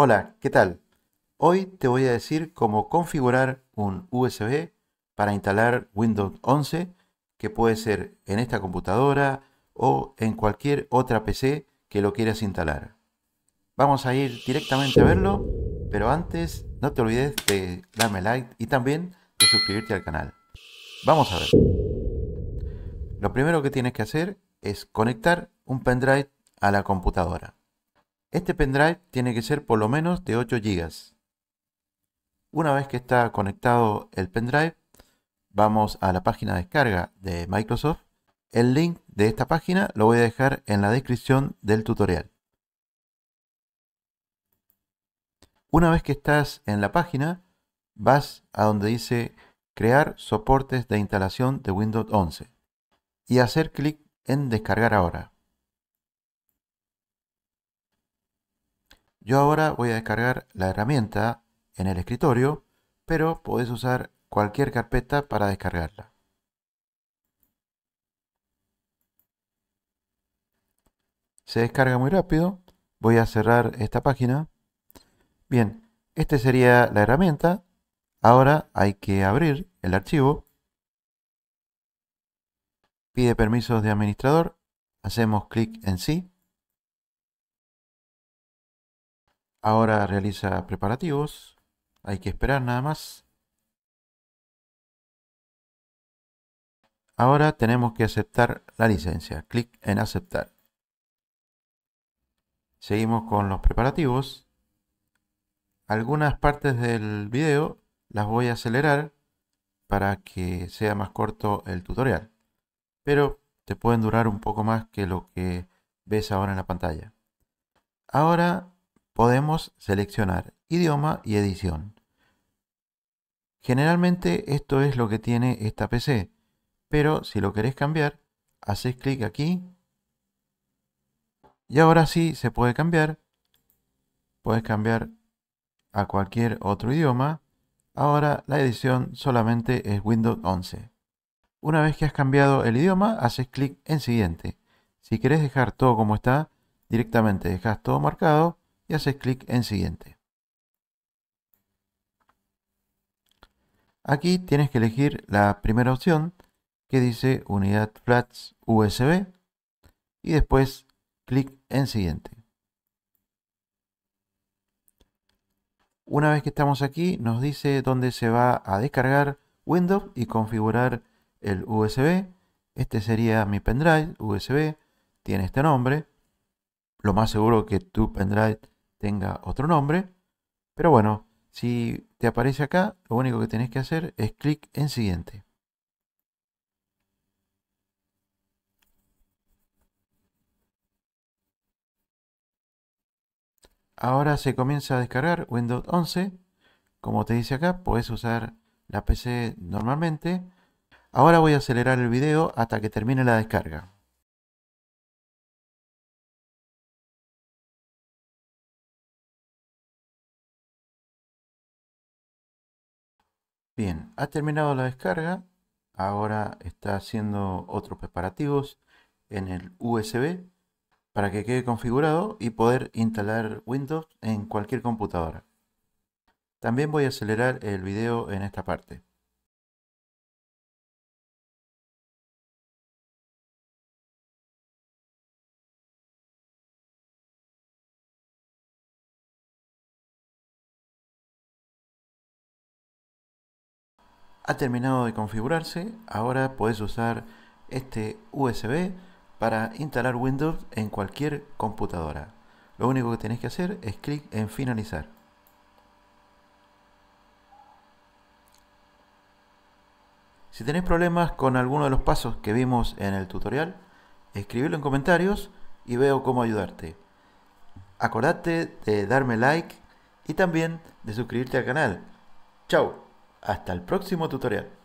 Hola, ¿qué tal? Hoy te voy a decir cómo configurar un USB para instalar Windows 11 que puede ser en esta computadora o en cualquier otra PC que lo quieras instalar. Vamos a ir directamente a verlo, pero antes no te olvides de darme like y también de suscribirte al canal. Vamos a ver. Lo primero que tienes que hacer es conectar un pendrive a la computadora. Este pendrive tiene que ser por lo menos de 8 GB. Una vez que está conectado el pendrive, vamos a la página de descarga de Microsoft. El link de esta página lo voy a dejar en la descripción del tutorial. Una vez que estás en la página, vas a donde dice crear soportes de instalación de Windows 11 y hacer clic en descargar ahora. Yo ahora voy a descargar la herramienta en el escritorio, pero podés usar cualquier carpeta para descargarla. Se descarga muy rápido. Voy a cerrar esta página. Bien, esta sería la herramienta. Ahora hay que abrir el archivo. Pide permisos de administrador. Hacemos clic en sí. Ahora realiza preparativos. Hay que esperar nada más. Ahora tenemos que aceptar la licencia. Clic en aceptar. Seguimos con los preparativos. Algunas partes del video las voy a acelerar para que sea más corto el tutorial. Pero te pueden durar un poco más que lo que ves ahora en la pantalla. Ahora podemos seleccionar idioma y edición. Generalmente esto es lo que tiene esta PC, pero si lo querés cambiar, haces clic aquí y ahora sí se puede cambiar. Puedes cambiar a cualquier otro idioma. Ahora la edición solamente es Windows 11. Una vez que has cambiado el idioma, haces clic en siguiente. Si querés dejar todo como está, directamente dejas todo marcado y haces clic en siguiente. Aquí tienes que elegir la primera opción que dice unidad flats USB y después clic en siguiente. Una vez que estamos aquí nos dice dónde se va a descargar Windows y configurar el USB. Este sería mi pendrive USB, tiene este nombre. Lo más seguro que tu pendrive tenga otro nombre. Pero bueno, si te aparece acá, lo único que tenés que hacer es clic en siguiente. Ahora se comienza a descargar Windows 11. Como te dice acá, puedes usar la PC normalmente. Ahora voy a acelerar el video hasta que termine la descarga. Bien, ha terminado la descarga. Ahora está haciendo otros preparativos en el USB para que quede configurado y poder instalar Windows en cualquier computadora. También voy a acelerar el video en esta parte. ha terminado de configurarse, ahora puedes usar este USB para instalar Windows en cualquier computadora. Lo único que tienes que hacer es clic en finalizar. Si tenéis problemas con alguno de los pasos que vimos en el tutorial, escribilo en comentarios y veo cómo ayudarte. Acordate de darme like y también de suscribirte al canal. ¡Chao! Hasta el próximo tutorial.